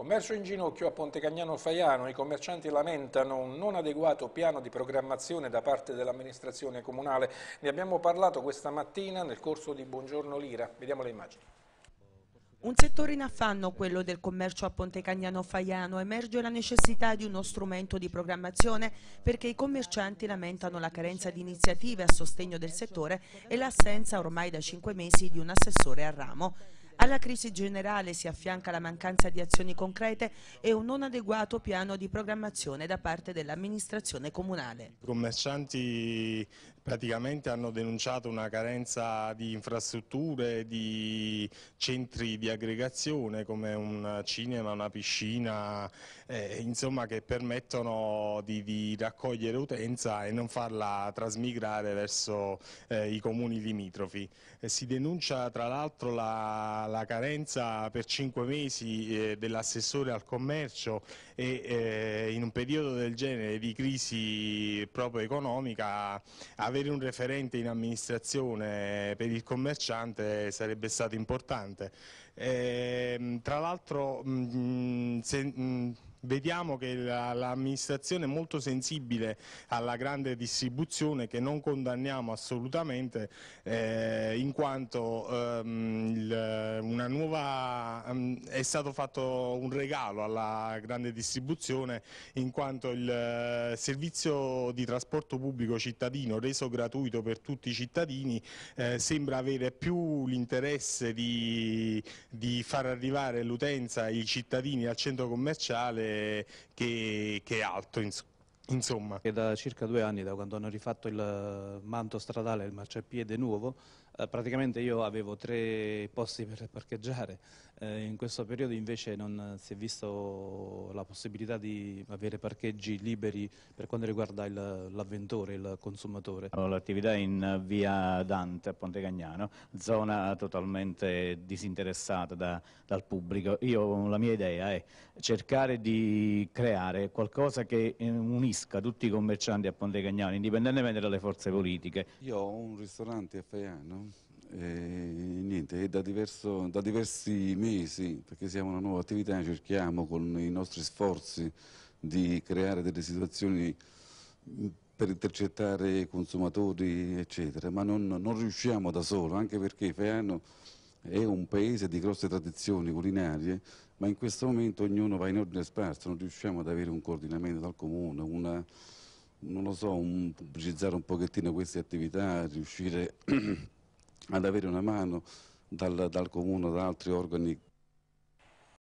Commercio in ginocchio a Ponte Cagnano Faiano, i commercianti lamentano un non adeguato piano di programmazione da parte dell'amministrazione comunale. Ne abbiamo parlato questa mattina nel corso di Buongiorno Lira. Vediamo le immagini. Un settore in affanno, quello del commercio a Ponte Cagnano Faiano, emerge la necessità di uno strumento di programmazione perché i commercianti lamentano la carenza di iniziative a sostegno del settore e l'assenza ormai da cinque mesi di un assessore a ramo. Alla crisi generale si affianca la mancanza di azioni concrete e un non adeguato piano di programmazione da parte dell'amministrazione comunale. I commercianti praticamente hanno denunciato una carenza di infrastrutture, di centri di aggregazione come un cinema, una piscina, eh, insomma che permettono di, di, raccogliere utenza e non farla trasmigrare verso eh, i comuni limitrofi. Eh, si denuncia tra l'altro la, la, carenza per cinque mesi eh, dell'assessore al commercio e eh, in un periodo del genere di crisi proprio economica avere un referente in amministrazione per il commerciante sarebbe stato importante. E, ehm, tra l'altro mm, mm, mm, Vediamo che l'amministrazione è molto sensibile alla grande distribuzione che non condanniamo assolutamente eh, in quanto ehm, il, nuova, ehm, è stato fatto un regalo alla grande distribuzione in quanto il eh, servizio di trasporto pubblico cittadino reso gratuito per tutti i cittadini eh, sembra avere più l'interesse di, di far arrivare l'utenza, i cittadini al centro commerciale eh, che, che altro. Insomma. Insomma. È da circa due anni, da quando hanno rifatto il eh, manto stradale, il marciapiede nuovo, eh, praticamente io avevo tre posti per parcheggiare. Eh, in questo periodo invece non si è visto la possibilità di avere parcheggi liberi per quanto riguarda l'avventore, il, il consumatore. L'attività è in via Dante a Ponte Cagnano, zona totalmente disinteressata da, dal pubblico. Io, la mia idea è cercare di creare qualcosa che eh, unisca aderisca tutti i commercianti a Ponte Cagnano, indipendentemente dalle forze mm. politiche. Io ho un ristorante a Faiano, e niente, è da, diverso, da diversi mesi, perché siamo una nuova attività, cerchiamo con i nostri sforzi di creare delle situazioni mm, per intercettare consumatori, eccetera, ma non, non riusciamo da solo, anche perché Faiano è un paese di grosse tradizioni culinarie, ma in questo momento ognuno va in ordine sparso, non riusciamo ad avere un coordinamento dal comune, una, non lo so, un, pubblicizzare un pochettino queste attività, riuscire ad avere una mano dal, dal comune, da altri organi